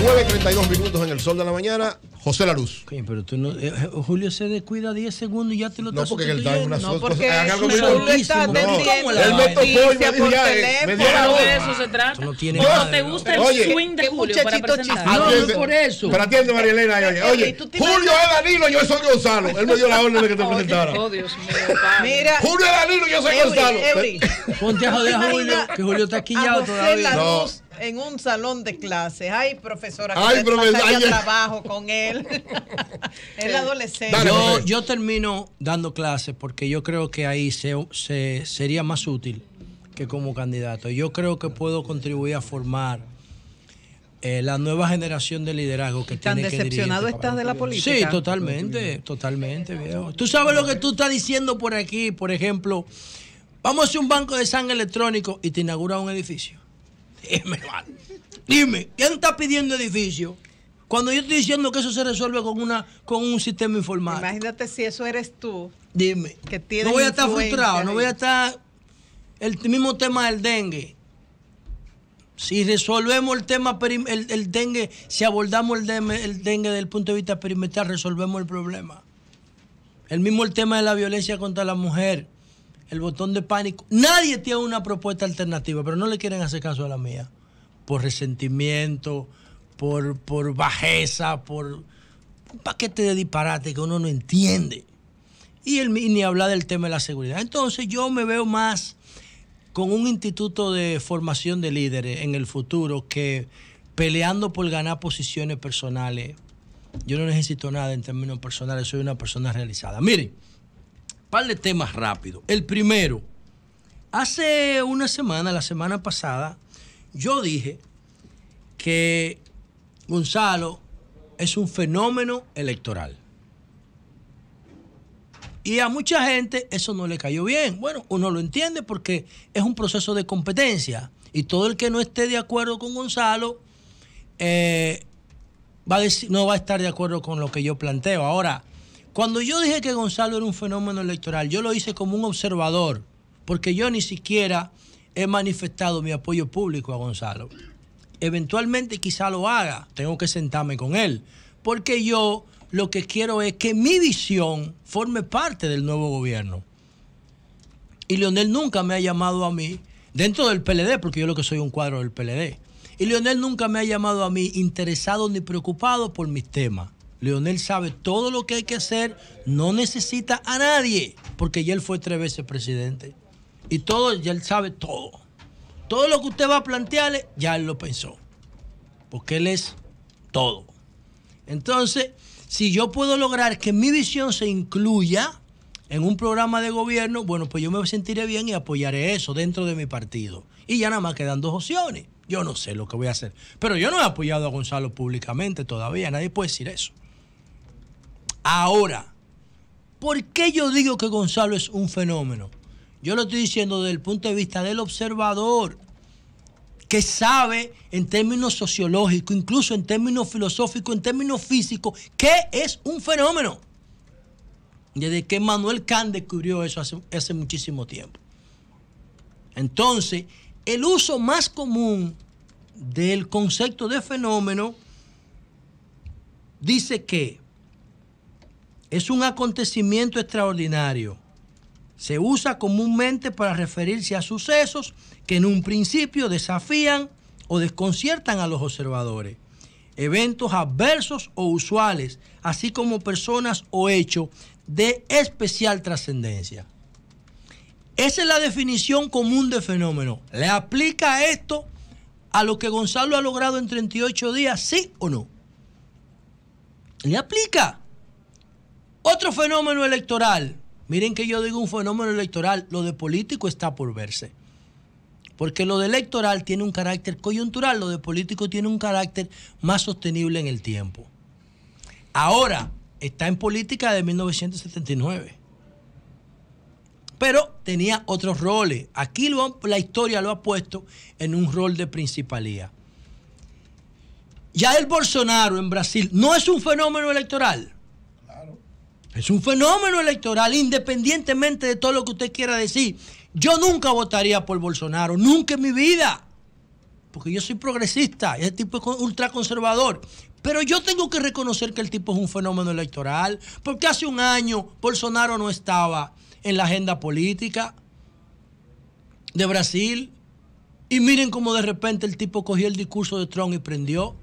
9.32 minutos en el sol de la mañana, José Laruz. Luz. pero tú no, eh, eh, Julio se descuida 10 segundos y ya te lo estás No, porque él está en una no, porque él algo está no, Él me tocó y me dijo ya, eh, eso No, no te gusta el swing de Julio para presentar. No, no por eso. Pero atiende María Elena. Oye, oye Julio es Danilo, yo soy Gonzalo. Él me dio la orden de que te presentara. Oh, Dios mío, Mira. Julio es Danilo, yo soy Gonzalo. Ponte a joder a Julio, que Julio está quillado todavía. No en un salón de clases. hay profesora, que Ay, trabajo con él. el eh, adolescente. yo, termino dando clases porque yo creo que ahí se, sería más útil que como candidato. Yo creo que puedo contribuir a formar eh, la nueva generación de liderazgo que que tan decepcionado estás de la política? Sí, totalmente, totalmente, viejo. Tú sabes lo que tú estás diciendo por aquí, por ejemplo, vamos a hacer un banco de sangre electrónico y te inaugura un edificio. Dime, Dime, ¿quién está pidiendo edificio? Cuando yo estoy diciendo que eso se resuelve con una con un sistema informal. Imagínate si eso eres tú. Dime. no voy a estar frustrado, no voy a estar el mismo tema del dengue. Si resolvemos el tema el, dengue, si abordamos el dengue, el desde el punto de vista perimetral, resolvemos el problema. El mismo el tema de la violencia contra la mujer el botón de pánico. Nadie tiene una propuesta alternativa, pero no le quieren hacer caso a la mía. Por resentimiento, por, por bajeza, por un paquete de disparate que uno no entiende. Y, el, y ni hablar del tema de la seguridad. Entonces yo me veo más con un instituto de formación de líderes en el futuro que peleando por ganar posiciones personales. Yo no necesito nada en términos personales, soy una persona realizada. Miren, par de temas rápidos. El primero, hace una semana, la semana pasada, yo dije que Gonzalo es un fenómeno electoral. Y a mucha gente eso no le cayó bien. Bueno, uno lo entiende porque es un proceso de competencia. Y todo el que no esté de acuerdo con Gonzalo eh, va no va a estar de acuerdo con lo que yo planteo. Ahora, cuando yo dije que Gonzalo era un fenómeno electoral, yo lo hice como un observador, porque yo ni siquiera he manifestado mi apoyo público a Gonzalo. Eventualmente quizá lo haga, tengo que sentarme con él, porque yo lo que quiero es que mi visión forme parte del nuevo gobierno. Y Leonel nunca me ha llamado a mí, dentro del PLD, porque yo lo que soy un cuadro del PLD, y Leonel nunca me ha llamado a mí interesado ni preocupado por mis temas. Leonel sabe todo lo que hay que hacer, no necesita a nadie, porque ya él fue tres veces presidente. Y todo, ya él sabe todo. Todo lo que usted va a plantearle, ya él lo pensó. Porque él es todo. Entonces, si yo puedo lograr que mi visión se incluya en un programa de gobierno, bueno, pues yo me sentiré bien y apoyaré eso dentro de mi partido. Y ya nada más quedan dos opciones. Yo no sé lo que voy a hacer. Pero yo no he apoyado a Gonzalo públicamente todavía. Nadie puede decir eso. Ahora, ¿por qué yo digo que Gonzalo es un fenómeno? Yo lo estoy diciendo desde el punto de vista del observador, que sabe en términos sociológicos, incluso en términos filosóficos, en términos físicos, qué es un fenómeno. Desde que Manuel Kant descubrió eso hace, hace muchísimo tiempo. Entonces, el uso más común del concepto de fenómeno dice que es un acontecimiento extraordinario. Se usa comúnmente para referirse a sucesos que en un principio desafían o desconciertan a los observadores. Eventos adversos o usuales, así como personas o hechos de especial trascendencia. Esa es la definición común de fenómeno. ¿Le aplica esto a lo que Gonzalo ha logrado en 38 días, sí o no? ¿Le aplica? Otro fenómeno electoral. Miren que yo digo un fenómeno electoral, lo de político está por verse. Porque lo de electoral tiene un carácter coyuntural, lo de político tiene un carácter más sostenible en el tiempo. Ahora está en política de 1979. Pero tenía otros roles. Aquí la historia lo ha puesto en un rol de principalía. Ya el Bolsonaro en Brasil no es un fenómeno electoral. Es un fenómeno electoral, independientemente de todo lo que usted quiera decir. Yo nunca votaría por Bolsonaro, nunca en mi vida. Porque yo soy progresista, ese tipo es ultraconservador. Pero yo tengo que reconocer que el tipo es un fenómeno electoral, porque hace un año Bolsonaro no estaba en la agenda política de Brasil. Y miren cómo de repente el tipo cogió el discurso de Trump y prendió.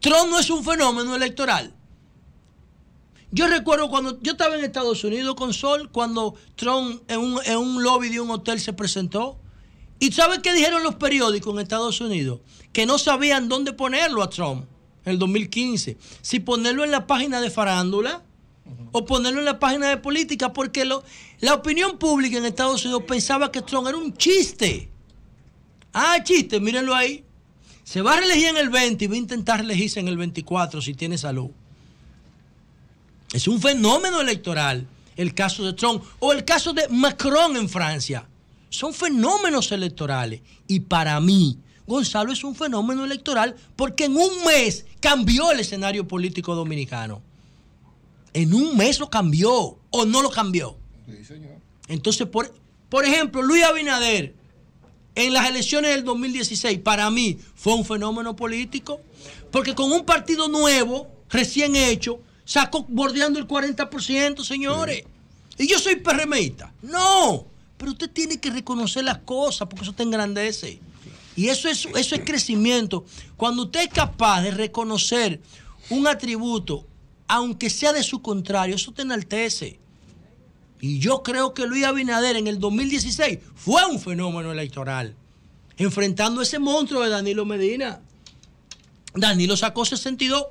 Trump no es un fenómeno electoral. Yo recuerdo cuando yo estaba en Estados Unidos con Sol, cuando Trump en un, en un lobby de un hotel se presentó. ¿Y sabes qué dijeron los periódicos en Estados Unidos? Que no sabían dónde ponerlo a Trump en el 2015. Si ponerlo en la página de farándula o ponerlo en la página de política, porque lo, la opinión pública en Estados Unidos pensaba que Trump era un chiste. Ah, chiste, mírenlo ahí. Se va a reelegir en el 20 y va a intentar elegirse en el 24 si tiene salud. Es un fenómeno electoral el caso de Trump o el caso de Macron en Francia. Son fenómenos electorales. Y para mí, Gonzalo es un fenómeno electoral porque en un mes cambió el escenario político dominicano. En un mes lo cambió o no lo cambió. Entonces, por, por ejemplo, Luis Abinader en las elecciones del 2016 para mí fue un fenómeno político porque con un partido nuevo, recién hecho, sacó bordeando el 40%, señores. Y yo soy perremeita No, pero usted tiene que reconocer las cosas porque eso te engrandece. Y eso es, eso es crecimiento. Cuando usted es capaz de reconocer un atributo, aunque sea de su contrario, eso te enaltece. Y yo creo que Luis Abinader en el 2016 fue un fenómeno electoral, enfrentando ese monstruo de Danilo Medina. Danilo sacó 62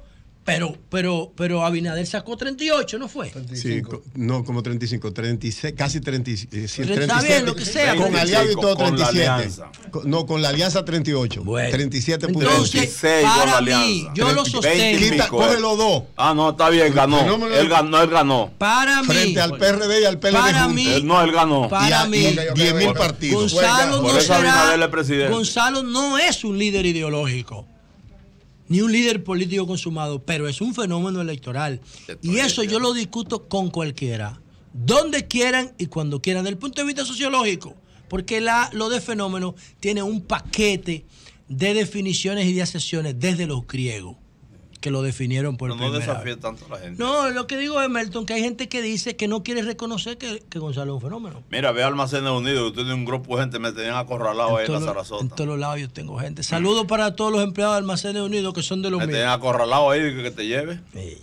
pero, pero, pero Abinader sacó 38, ¿no fue? 35. Sí, no, como 35, 36, casi 37. Está bien, lo que sea. Con aliado y todo, 37. no, con la alianza 38. Bueno. 37 Entonces, para con la mí, yo lo sostengo. Eh. coge los dos. Ah, no, está bien, ganó. Él ganó, él ganó. Para mí. Frente al PRD y al PLD. Para mí. Él no, él ganó. Para mí. 10.000 partidos. Gonzalo no, será, Gonzalo no es un líder ideológico ni un líder político consumado, pero es un fenómeno electoral. Y eso yo lo discuto con cualquiera, donde quieran y cuando quieran, desde el punto de vista sociológico, porque la, lo de fenómeno tiene un paquete de definiciones y de asesiones desde los griegos que lo definieron por Pero no desafía tanto a la gente. No, lo que digo es, Melton, que hay gente que dice que no quiere reconocer que, Gonzalo es un fenómeno. Mira, ve Almacenes Unidos, yo tengo un grupo de gente, me tenían acorralado ahí en la Sarasota. En todos los lados yo tengo gente. Saludos para todos los empleados de Almacenes Unidos que son de los me Me tenían acorralado ahí, que te lleve. Sí.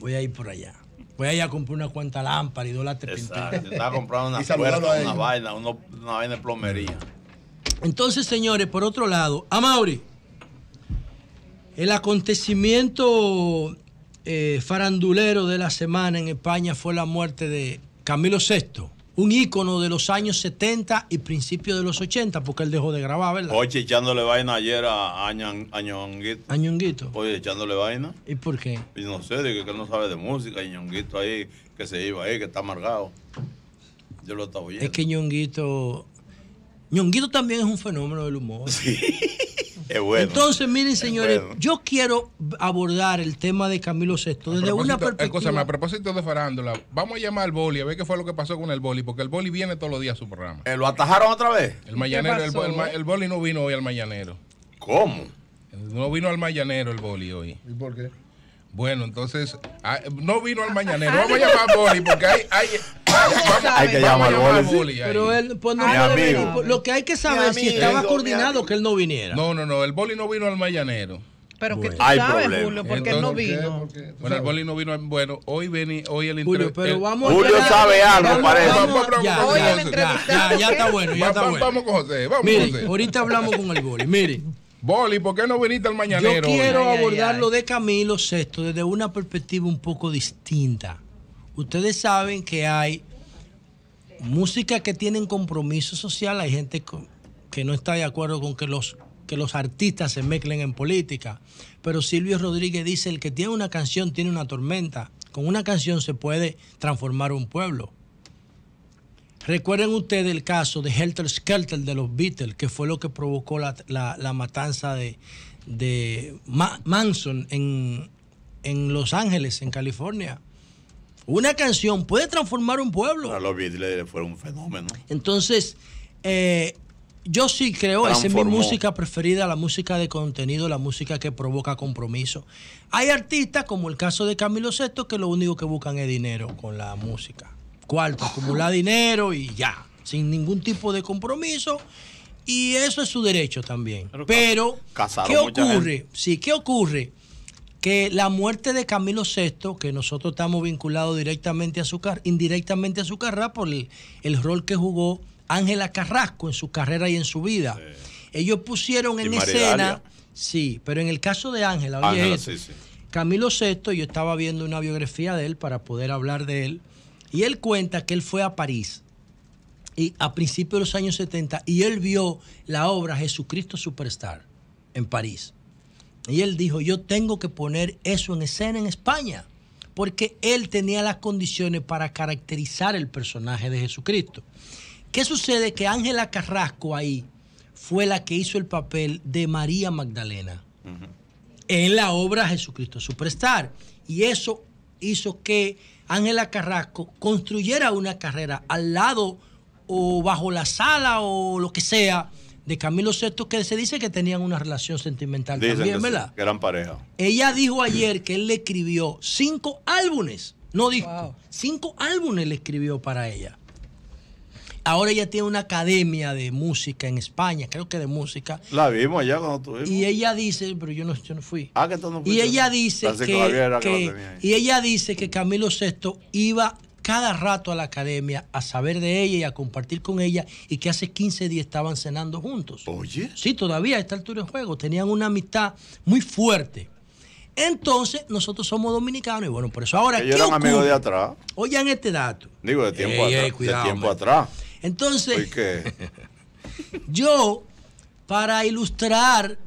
Voy a ir por allá. Voy a ir a comprar una cuanta lámpara y dos latas Exacto, estaba comprando una puerta, una vaina, una, una vaina de plomería. Entonces, señores, por otro lado, a Mauri. El acontecimiento eh, farandulero de la semana en España fue la muerte de Camilo VI, un ícono de los años 70 y principios de los 80, porque él dejó de grabar, ¿verdad? Oye, echándole vaina ayer a, Añonguito. Añonguito. Oye, echándole vaina. ¿Y por qué? Y no sé, de que él no sabe de música, Añonguito ahí, que se iba ahí, que está amargado. Yo lo estaba oyendo. Es que Ñonguito... Ñonguito también es un fenómeno del humor. Sí. Entonces, miren, señores, yo quiero abordar el tema de Camilo VI desde una eh, perspectiva. a propósito de farándula, vamos a llamar al boli a ver qué fue lo que pasó con el boli, porque el boli viene todos los días a su programa. Eh, ¿Lo atajaron otra vez? El el, boli no vino hoy al mañanero. ¿Cómo? No vino al mañanero el boli hoy. ¿Y por qué? Bueno, entonces, ah, no vino al mañanero. Ah, vamos a llamar al boli porque hay, hay hay que llamar al Pero él, pues no Lo que hay que saber es si estaba coordinado que él no viniera. No, no, no. El boli no vino al mañanero Pero que tú sabes, Julio, porque él no vino. Bueno, el boli no vino. Bueno, hoy vení, hoy el Julio, Julio sabe algo, parece. Ya, ya, está bueno, ya está bueno. Vamos con José, vamos con José. ahorita hablamos con el boli. Mire. Boli, ¿por qué no viniste al mañanero? Yo quiero abordar lo de Camilo VI desde una perspectiva un poco distinta. Ustedes saben que hay música que tienen compromiso social, hay gente que no está de acuerdo con que los, que los artistas se mezclen en política, pero Silvio Rodríguez dice, el que tiene una canción tiene una tormenta, con una canción se puede transformar un pueblo. Recuerden ustedes el caso de Helter Skelter de los Beatles, que fue lo que provocó la, matanza de, Manson en, en Los Ángeles, en California. Una canción puede transformar un pueblo. los Beatles fue un fenómeno. Entonces, eh, yo sí creo, esa es mi música preferida, la música de contenido, la música que provoca compromiso. Hay artistas, como el caso de Camilo VI, que lo único que buscan es dinero con la música. Cuarto, acumular dinero y ya, sin ningún tipo de compromiso. Y eso es su derecho también. Pero, Pero ¿qué ocurre? Sí, ¿qué ocurre? que la muerte de Camilo VI, que nosotros estamos vinculados directamente a su indirectamente a su carrera por el, rol que jugó Ángela Carrasco en su carrera y en su vida. Ellos pusieron en escena, sí, pero en el caso de Ángela, Camilo VI, yo estaba viendo una biografía de él para poder hablar de él, y él cuenta que él fue a París y a principios de los años 70 y él vio la obra Jesucristo Superstar en París. Y él dijo, yo tengo que poner eso en escena en España, porque él tenía las condiciones para caracterizar el personaje de Jesucristo. ¿Qué sucede? Que Ángela Carrasco ahí fue la que hizo el papel de María Magdalena en la obra Jesucristo Superstar. Y eso hizo que Ángela Carrasco construyera una carrera al lado o bajo la sala o lo que sea de Camilo VI, que se dice que tenían una relación sentimental también, ¿verdad? gran pareja. Ella dijo ayer que él le escribió cinco álbumes, no dijo, cinco álbumes le escribió para ella. Ahora ella tiene una academia de música en España, creo que de música. La vimos allá cuando tuvimos. Y ella dice, pero yo no, fui. Ah, que tú no fuiste. Y ella dice que, y ella dice que Camilo VI iba cada rato a la academia a saber de ella y a compartir con ella y que hace 15 días estaban cenando juntos. Oye. Sí, todavía está esta altura en juego. Tenían una amistad muy fuerte. Entonces, nosotros somos dominicanos y bueno, por eso ahora. Ellos eran amigos de atrás. Oigan este dato. Digo, de tiempo atrás. de tiempo atrás. Entonces, qué? yo, para ilustrar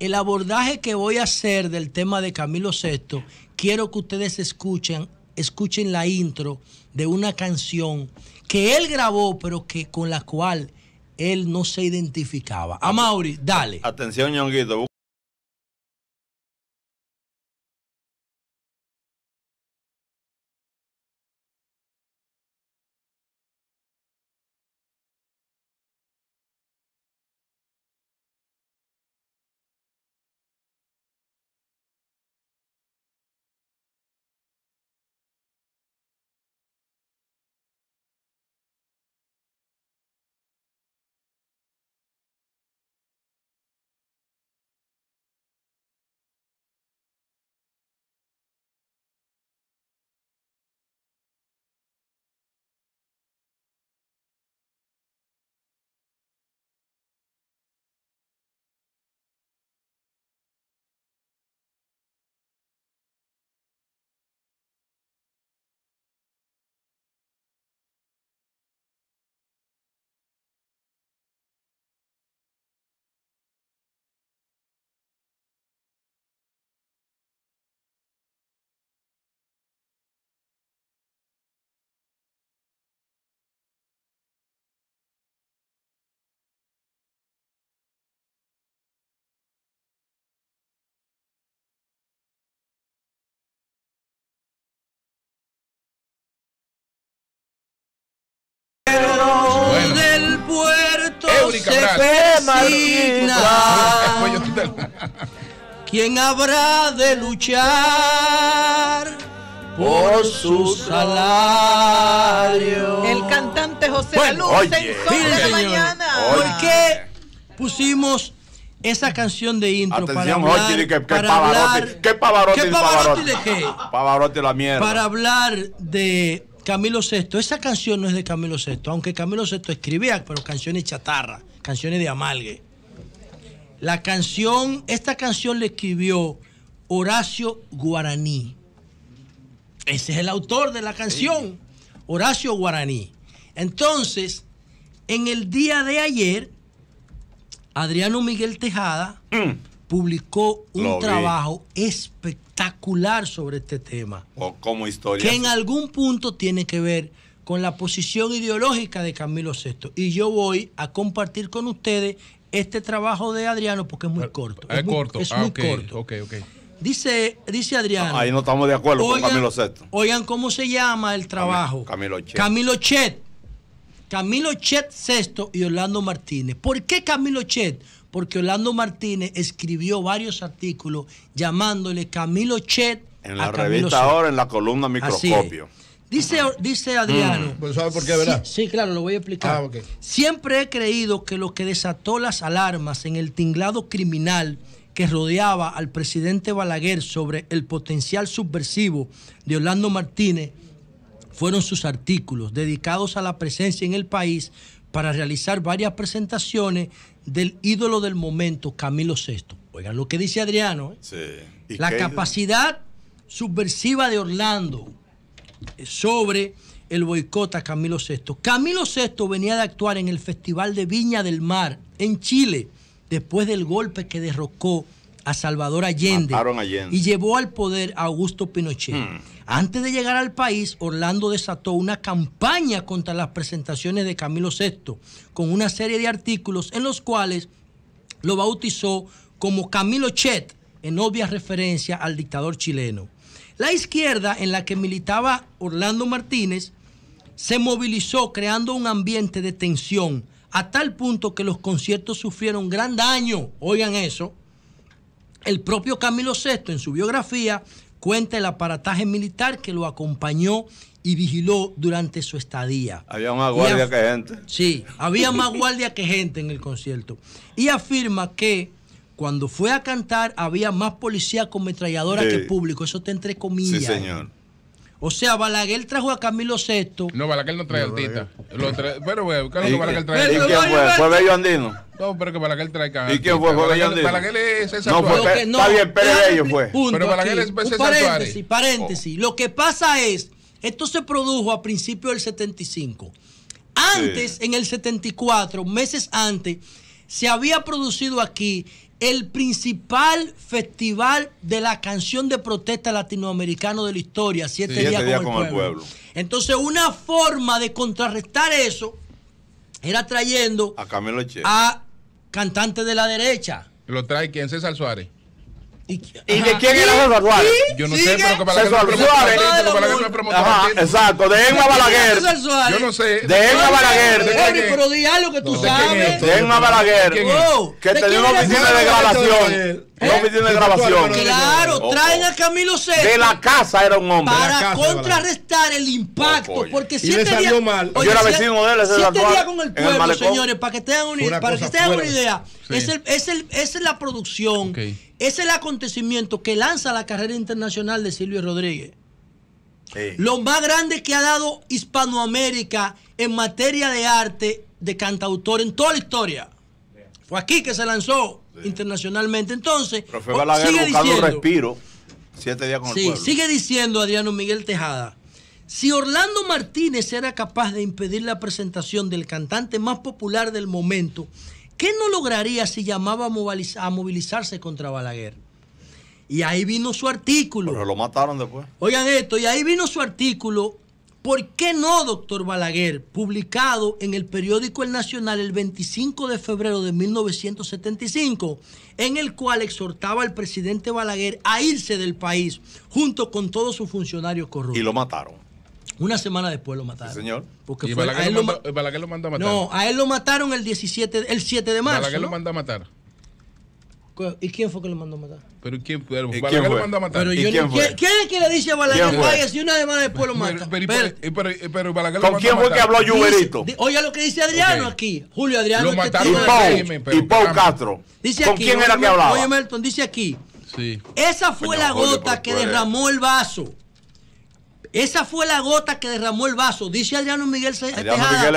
el abordaje que voy a hacer del tema de Camilo VI, quiero que ustedes escuchen escuchen la intro de una canción que él grabó, pero que con la cual él no se identificaba. A Mauri, dale. Atención, ñonguito. ¿Quién habrá de luchar por su salario? El cantante José bueno, Luz de mañana. ¿Por qué pusimos esa canción de intro para hablar, Pavarotti, ¿Qué Pavarotti? ¿Qué Pavarotti de qué? Pavarotti la mierda. Para hablar de Camilo VI, esa canción no es de Camilo VI, aunque Camilo VI escribía, pero canciones chatarra, canciones de amalgue. La canción, esta canción la escribió Horacio Guaraní. Ese es el autor de la canción, Horacio Guaraní. Entonces, en el día de ayer, Adriano Miguel Tejada mm. publicó un trabajo espectacular espectacular sobre este tema. O como historia. Que en algún punto tiene que ver con la posición ideológica de Camilo VI. Y yo voy a compartir con ustedes este trabajo de Adriano porque es muy corto. Es, corto. Es ah, corto. Dice, dice Adriano. ahí no estamos de acuerdo con Camilo VI. Oigan cómo se llama el trabajo. Camilo Chet. Camilo Chet. Camilo Chet VI y Orlando Martínez. ¿Por qué Camilo Chet? porque Orlando Martínez escribió varios artículos llamándole Camilo Chet. En la revista ahora, en la columna Microscopio. Dice, dice Adriano. Mm. ¿Sabe por qué, verdad? Sí, claro, lo voy a explicar. Ah, Siempre he creído que lo que desató las alarmas en el tinglado criminal que rodeaba al presidente Balaguer sobre el potencial subversivo de Orlando Martínez fueron sus artículos dedicados a la presencia en el país para realizar varias presentaciones del ídolo del momento, Camilo VI. Oigan lo que dice Adriano. ¿eh? La capacidad subversiva de Orlando sobre el boicot a Camilo VI. Camilo VI venía de actuar en el Festival de Viña del Mar, en Chile, después del golpe que derrocó a Salvador Allende, y llevó al poder a Augusto Pinochet. Hmm. Antes de llegar al país, Orlando desató una campaña contra las presentaciones de Camilo VI, con una serie de artículos en los cuales lo bautizó como Camilo Chet, en obvia referencia al dictador chileno. La izquierda en la que militaba Orlando Martínez se movilizó creando un ambiente de tensión a tal punto que los conciertos sufrieron gran daño, oigan eso, el propio Camilo VI en su biografía cuenta el aparataje militar que lo acompañó y vigiló durante su estadía. Había más guardia que gente. Sí, había más guardia que gente en el concierto. Y afirma que cuando fue a cantar había más policía con metralladora que público. Eso está entre comillas. Sí, señor. O sea, Balaguer trajo a Camilo VI. No, Balaguer no trae artista. Tita. pero, güey, que Balaguer trae. ¿Y quién fue? ¿Fue Bello Andino? No, pero que Balaguer trae ¿Y quién fue? ¿Fue Bello Balaguer es César No, fue, no, está bien, pero Bello fue. Punto, pero Balaguer es César Paréntesis, paréntesis. Lo que pasa es, esto se produjo a principios del 75. Antes, en el 74, meses antes, se había producido aquí el principal festival de la canción de protesta latinoamericano de la historia, Siete, días, con, el, pueblo. Entonces, una forma de contrarrestar eso era trayendo a, a cantantes de la derecha. ¿Lo trae quién? César Suárez. ¿Y, de quién era César Suárez? Yo no sé, pero que Balaguer me Ajá, exacto, de Emma Balaguer. Yo no sé. De Emma Balaguer. Pero di algo que tú sabes. De Emma Balaguer. Que dio una oficina de grabación. No me grabación. Claro, traen a Camilo C De la casa era un hombre. Para contrarrestar el oh, impacto. porque este salió mal. Yo era vecino de él. Siete este días con el pueblo, señores, para que tengan una, una idea. esa es, la producción, ese es el acontecimiento que lanza la carrera internacional de Silvio Rodríguez. Lo más grande que ha dado Hispanoamérica en materia de arte de cantautor en toda la historia. Fue aquí que se lanzó internacionalmente. Entonces, buscando diciendo, respiro. Siete días con el pueblo. Sigue diciendo Adriano Miguel Tejada. Si Orlando Martínez era capaz de impedir la presentación del cantante más popular del momento, ¿qué no lograría si llamaba a movilizarse contra Balaguer? Y ahí vino su artículo. Pero lo mataron después. Oigan esto, y ahí vino su artículo ¿Por qué no, doctor Balaguer? Publicado en el periódico El Nacional el 25 de febrero de 1975, en el cual exhortaba al presidente Balaguer a irse del país junto con todos sus funcionarios corruptos. Y lo mataron. Una semana después lo mataron. señor. y Balaguer, lo, a matar. No, a él lo mataron el 17, el 7 de marzo. Balaguer lo manda a matar. ¿Y quién fue que lo mandó a matar? Pero ¿quién, ¿quién fue? a matar? quién, es que le dice a Balaguer vaya si una demanda después lo mata? ¿Con quién fue que habló Lluverito? Oiga lo que dice Adriano aquí. Julio Adriano. Este y Paul Castro. Dice ¿Con aquí, quién era que hablaba? Oye, Melton, dice aquí. Sí. Esa fue la gota que derramó el vaso. Esa fue la gota que derramó el vaso. Dice Adriano Miguel Tejada,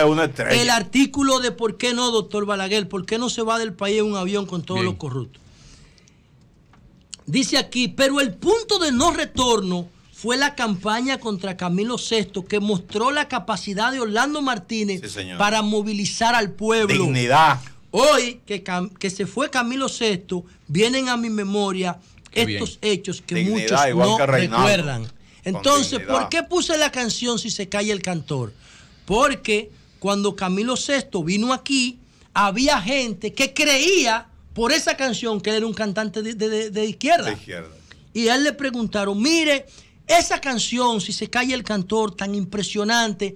el artículo de por qué no, doctor Balaguer, por qué no se va del país en un avión con todos los corruptos. Dice aquí, pero el punto de no retorno fue la campaña contra Camilo VI que mostró la capacidad de Orlando Martínez para movilizar al pueblo. Dignidad. Hoy que, se fue Camilo VI, vienen a mi memoria estos hechos que muchos no recuerdan. Entonces, ¿por qué puse la canción Si se cae el cantor? Porque cuando Camilo VI vino aquí, había gente que creía por esa canción que él era un cantante de, izquierda. de, izquierda. Y a él le preguntaron, mire, esa canción, si se calla el cantor, tan impresionante,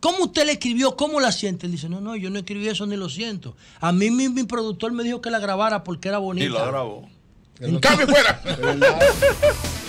¿cómo usted la escribió? ¿Cómo la siente? Él dice, no, no, yo no escribí eso ni lo siento. A mí mi, mi productor me dijo que la grabara porque era bonita. Y la grabó. En cambio, fuera.